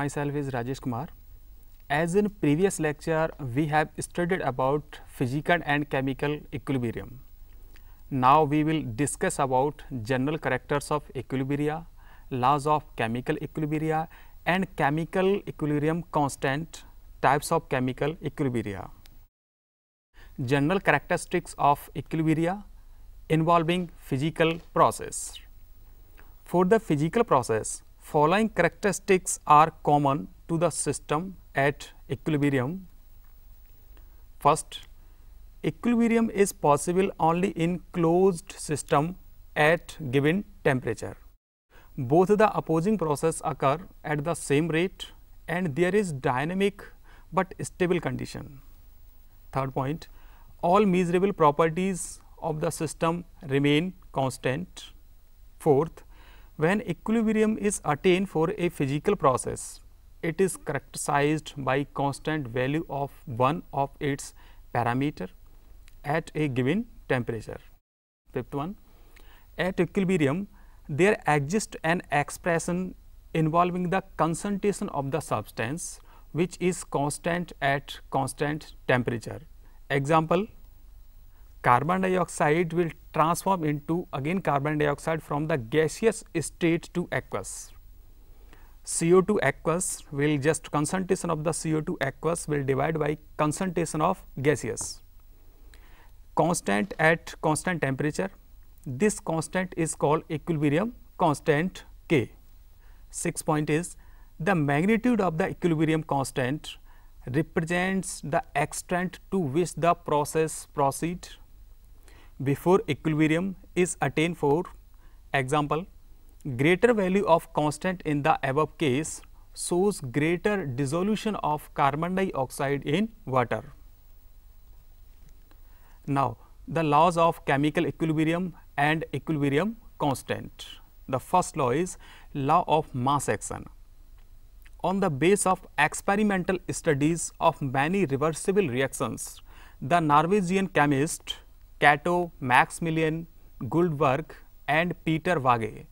myself is Rajesh Kumar. As in previous lecture, we have studied about physical and chemical equilibrium. Now, we will discuss about general characters of equilibria, laws of chemical equilibria and chemical equilibrium constant, types of chemical equilibria. General characteristics of equilibria involving physical process. For the physical process, following characteristics are common to the system at equilibrium. First, equilibrium is possible only in closed system at given temperature. Both the opposing process occur at the same rate and there is dynamic but stable condition. Third point, all measurable properties of the system remain constant. Fourth, when equilibrium is attained for a physical process, it is characterized by constant value of one of its parameter at a given temperature. Fifth one, at equilibrium, there exists an expression involving the concentration of the substance which is constant at constant temperature. Example, carbon dioxide will transform into again carbon dioxide from the gaseous state to aqueous. CO2 aqueous will just concentration of the CO2 aqueous will divide by concentration of gaseous. Constant at constant temperature, this constant is called equilibrium constant K. Sixth point is the magnitude of the equilibrium constant represents the extent to which the process proceeds before equilibrium is attained for example, greater value of constant in the above case shows greater dissolution of carbon dioxide in water. Now, the laws of chemical equilibrium and equilibrium constant. The first law is law of mass action. On the base of experimental studies of many reversible reactions, the Norwegian chemist Cato, Maximilian Guldberg and Peter Wage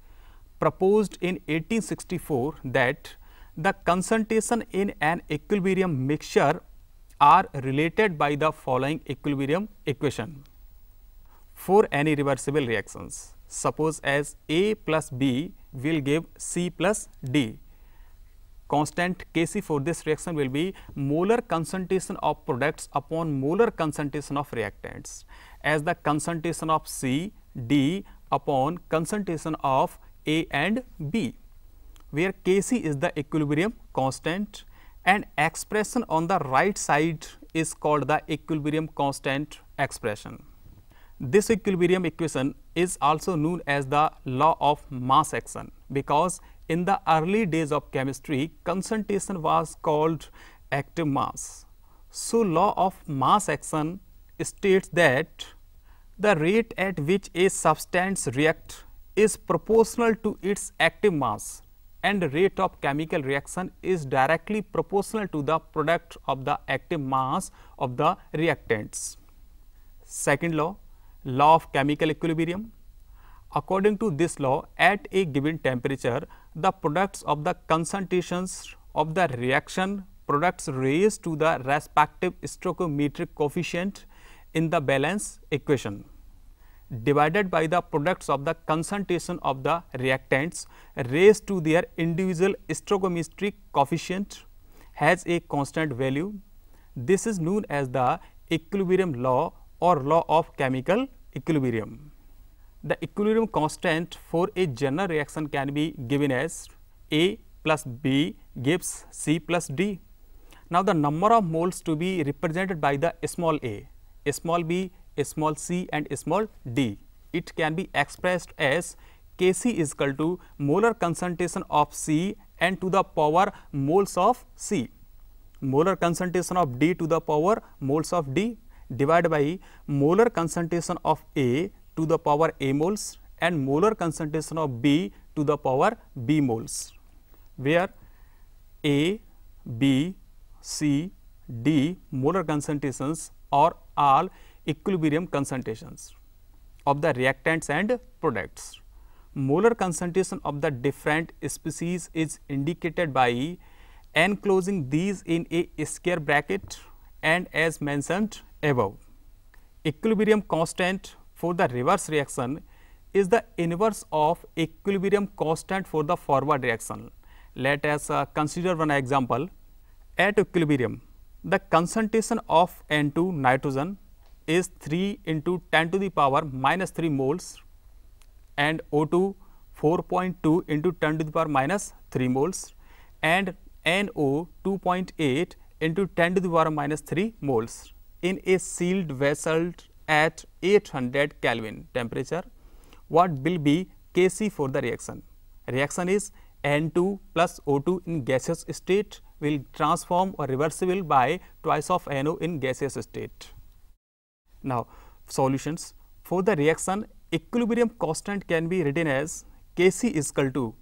proposed in 1864 that the concentration in an equilibrium mixture are related by the following equilibrium equation for any reversible reactions. Suppose as A plus B will give C plus D constant Kc for this reaction will be molar concentration of products upon molar concentration of reactants as the concentration of C, D upon concentration of A and B, where Kc is the equilibrium constant and expression on the right side is called the equilibrium constant expression. This equilibrium equation is also known as the law of mass action because in the early days of chemistry, concentration was called active mass. So, law of mass action states that the rate at which a substance reacts is proportional to its active mass and rate of chemical reaction is directly proportional to the product of the active mass of the reactants. Second law, law of chemical equilibrium. According to this law, at a given temperature, the products of the concentrations of the reaction products raised to the respective stoichiometric coefficient in the balance equation divided by the products of the concentration of the reactants raised to their individual stoichiometric coefficient has a constant value. This is known as the equilibrium law or law of chemical equilibrium the equilibrium constant for a general reaction can be given as A plus B gives C plus D. Now, the number of moles to be represented by the small a, a small b, a small c and a small d. It can be expressed as Kc is equal to molar concentration of C and to the power moles of C, molar concentration of D to the power moles of D divided by molar concentration of A to the power a moles and molar concentration of B to the power B moles, where A, B, C, D molar concentrations are all equilibrium concentrations of the reactants and products. Molar concentration of the different species is indicated by enclosing these in a square bracket and as mentioned above. Equilibrium constant for the reverse reaction is the inverse of equilibrium constant for the forward reaction. Let us uh, consider one example. At equilibrium, the concentration of N2 nitrogen is 3 into 10 to the power minus 3 moles and O2 4.2 into 10 to the power minus 3 moles and NO 2.8 into 10 to the power minus 3 moles in a sealed vessel at 800 Kelvin temperature, what will be Kc for the reaction? Reaction is N2 plus O2 in gaseous state will transform or reversible by twice of NO in gaseous state. Now, solutions for the reaction equilibrium constant can be written as Kc is equal to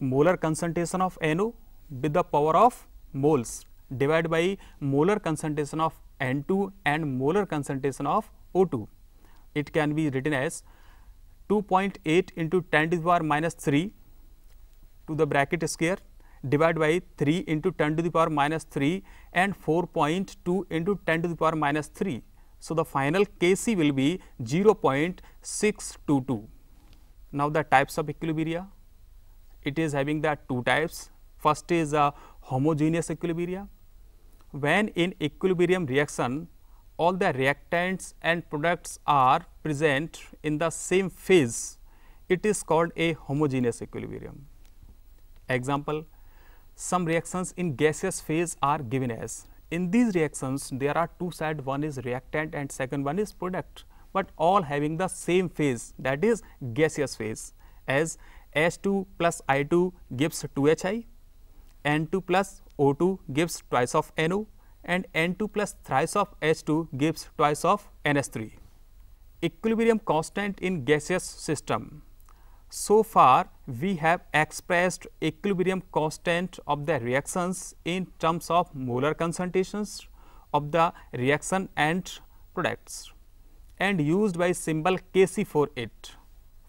molar concentration of NO with the power of moles divided by molar concentration of N2 and molar concentration of O2. It can be written as 2.8 into 10 to the power minus 3 to the bracket square divided by 3 into 10 to the power minus 3 and 4.2 into 10 to the power minus 3. So, the final Kc will be 0.622. Now, the types of equilibria, it is having the two types. First is a homogeneous equilibria. When in equilibrium reaction, all the reactants and products are present in the same phase, it is called a homogeneous equilibrium. Example, some reactions in gaseous phase are given as. In these reactions, there are two sides, one is reactant and second one is product, but all having the same phase that is gaseous phase as H2 plus I2 gives 2HI, N2 plus O2 gives twice of NO and N2 plus thrice of H2 gives twice of NH3. Equilibrium constant in gaseous system. So far, we have expressed equilibrium constant of the reactions in terms of molar concentrations of the reaction and products and used by symbol kc for it.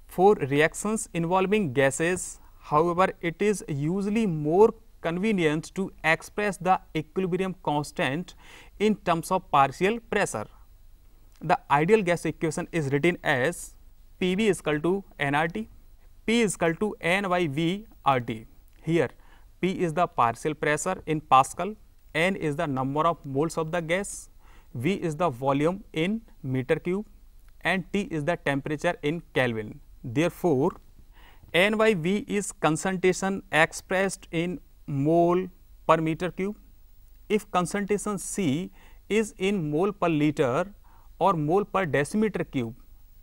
For reactions involving gases, however, it is usually more convenient to express the equilibrium constant in terms of partial pressure. The ideal gas equation is written as PV is equal to nRT, P is equal to nYVRT. RT. Here P is the partial pressure in Pascal, n is the number of moles of the gas, V is the volume in meter cube and T is the temperature in Kelvin. Therefore, nYV is concentration expressed in mole per meter cube. If concentration C is in mole per liter or mole per decimeter cube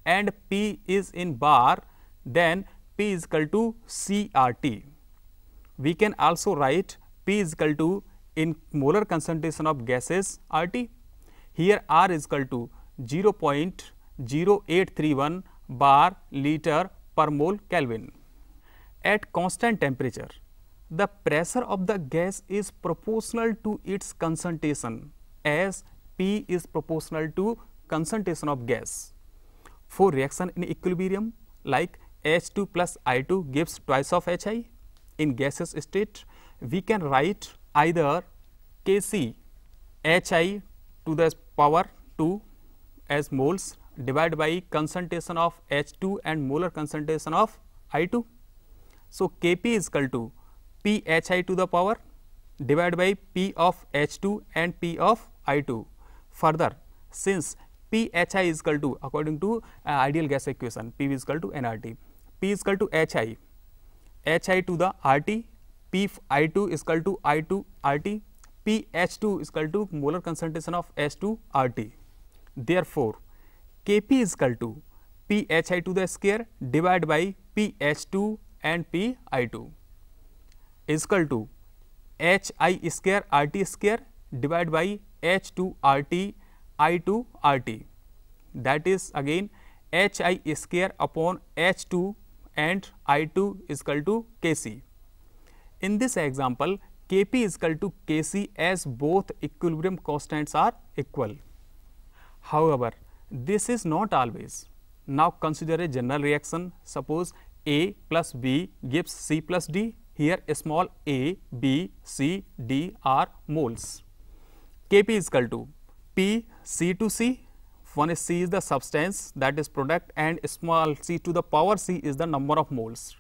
and P is in bar, then P is equal to CRT. We can also write P is equal to in molar concentration of gases RT. Here R is equal to 0.0831 bar liter per mole Kelvin. At constant temperature, the pressure of the gas is proportional to its concentration as P is proportional to concentration of gas. For reaction in equilibrium like H2 plus I2 gives twice of HI in gaseous state, we can write either Kc HI to the power 2 as moles divided by concentration of H2 and molar concentration of I2. So, Kp is equal to p h i to the power divided by p of h 2 and p of i 2. Further, since p h i is equal to according to uh, ideal gas equation p is equal to n r t, p is equal to HI to the P 2 is equal to i 2 r t, p h 2 is equal to molar concentration of s 2 r t. Therefore, k p is equal to p h i to the square divided by p h 2 and p i 2. Is equal to H I square R T square divide by H two R T I two R T that is again H I square upon H two and I two is equal to K C in this example K P is equal to K C as both equilibrium constants are equal however this is not always now consider a general reaction suppose A plus B gives C plus D here a small a, b, c, d are moles. Kp is equal to P C to C, one is C is the substance that is product and small c to the power C is the number of moles.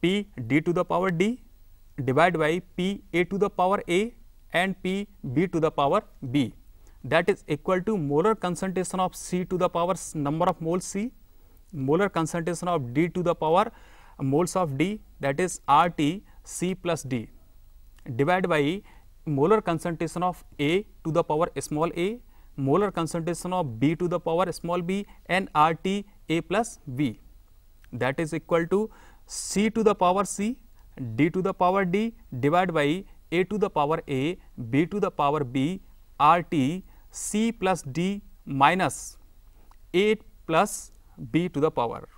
P D to the power D divided by P A to the power A and P B to the power B that is equal to molar concentration of C to the power number of moles C, molar concentration of D to the power moles of D that is RT C plus D divided by molar concentration of A to the power small a, molar concentration of B to the power small b and RT A plus B that is equal to C to the power C, D to the power D divided by A to the power A, B to the power B, RT C plus D minus A plus B to the power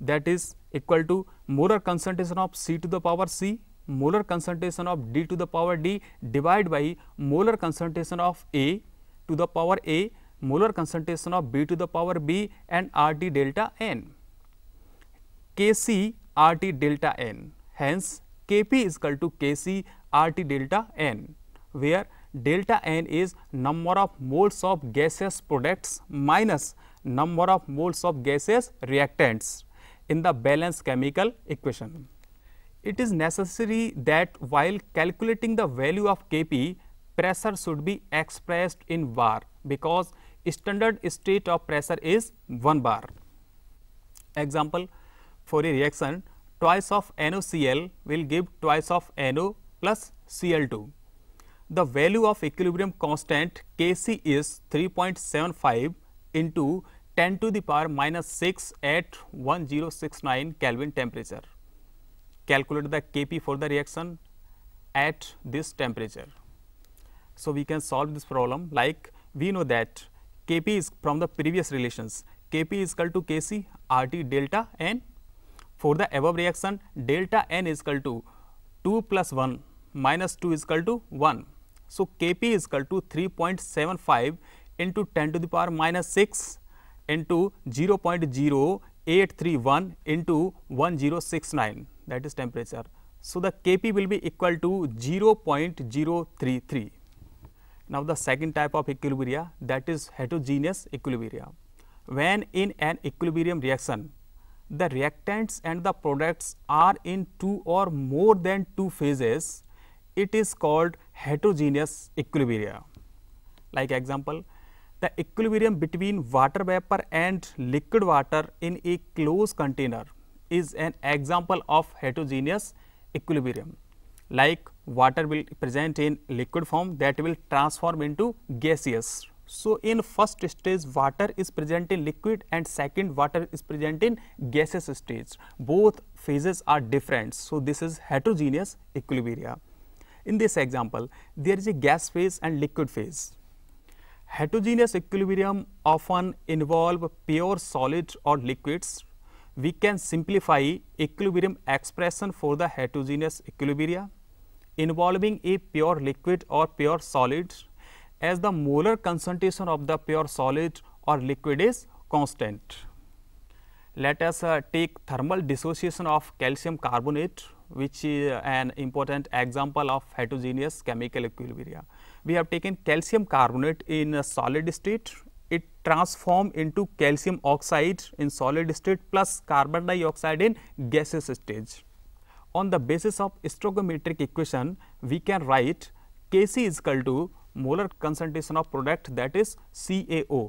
that is equal to molar concentration of C to the power C, molar concentration of D to the power D divided by molar concentration of A to the power A, molar concentration of B to the power B and RT delta N. Kc RT delta N. Hence, Kp is equal to Kc RT delta N, where delta N is number of moles of gaseous products minus number of moles of gaseous reactants in the balanced chemical equation. It is necessary that while calculating the value of Kp, pressure should be expressed in bar because standard state of pressure is 1 bar. Example, for a reaction, twice of NOCl will give twice of NO plus Cl2. The value of equilibrium constant Kc is 3.75 into 10 to the power minus 6 at 1069 Kelvin temperature. Calculate the Kp for the reaction at this temperature. So, we can solve this problem like we know that Kp is from the previous relations Kp is equal to Kc RT delta n for the above reaction delta n is equal to 2 plus 1 minus 2 is equal to 1. So, Kp is equal to 3.75 into 10 to the power minus 6 into 0.0831 into 1069 that is temperature. So, the Kp will be equal to 0.033. Now, the second type of equilibria that is heterogeneous equilibria. When in an equilibrium reaction, the reactants and the products are in two or more than two phases, it is called heterogeneous equilibria. Like example, the equilibrium between water vapor and liquid water in a closed container is an example of heterogeneous equilibrium. Like water will present in liquid form that will transform into gaseous. So, in first stage water is present in liquid and second water is present in gaseous stage. Both phases are different. So, this is heterogeneous equilibrium. In this example, there is a gas phase and liquid phase Heterogeneous equilibrium often involve pure solid or liquids. We can simplify equilibrium expression for the heterogeneous equilibria involving a pure liquid or pure solid as the molar concentration of the pure solid or liquid is constant. Let us uh, take thermal dissociation of calcium carbonate which is uh, an important example of heterogeneous chemical equilibria we have taken calcium carbonate in a solid state it transform into calcium oxide in solid state plus carbon dioxide in gaseous stage. On the basis of stoichiometric equation, we can write Kc is equal to molar concentration of product that is CaO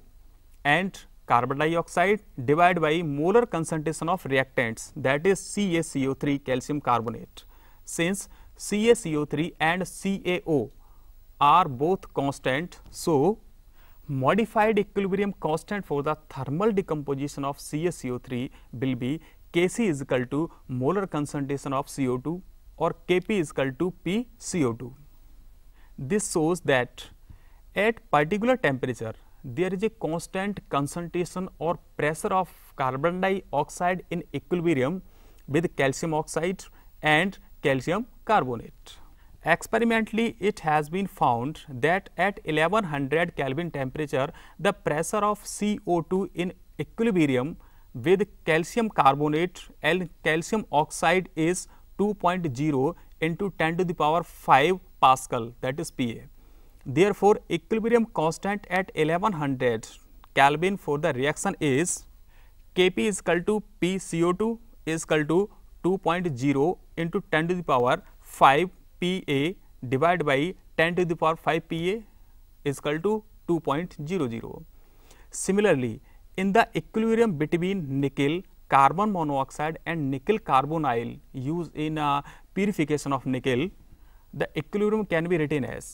and carbon dioxide divided by molar concentration of reactants that is CaCO3 calcium carbonate. Since CaCO3 and CaO are both constant. So, modified equilibrium constant for the thermal decomposition of CaCO3 will be Kc is equal to molar concentration of CO2 or Kp is equal to PCO2. This shows that at particular temperature, there is a constant concentration or pressure of carbon dioxide in equilibrium with calcium oxide and calcium carbonate. Experimentally, it has been found that at 1100 Kelvin temperature, the pressure of CO2 in equilibrium with calcium carbonate and calcium oxide is 2.0 into 10 to the power 5 Pascal that is Pa. Therefore, equilibrium constant at 1100 Kelvin for the reaction is Kp is equal to PCO2 is equal to 2.0 into 10 to the power 5 P A divide by ten to the power five P A is equal to two point zero zero similarly in the equilibrium between nickel carbon monoxide and nickel carbonyl use in purification of nickel the equilibrium can be written as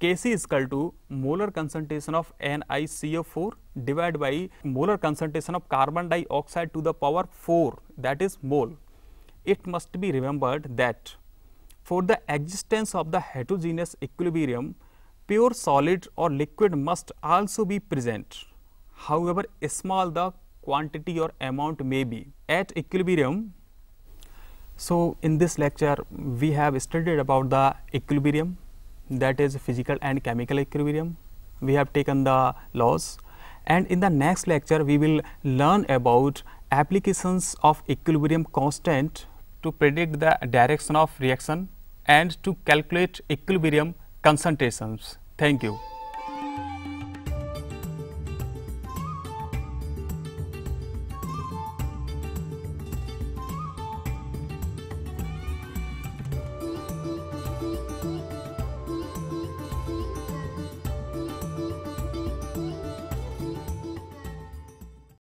K C is equal to molar concentration of N I C O four divide by molar concentration of carbon dioxide to the power four that is mole it must be remembered that For the existence of the heterogeneous equilibrium, pure solid or liquid must also be present, however small the quantity or amount may be. At equilibrium, so in this lecture we have studied about the equilibrium that is physical and chemical equilibrium. We have taken the laws and in the next lecture we will learn about applications of equilibrium constant to predict the direction of reaction and to calculate equilibrium concentrations. Thank you.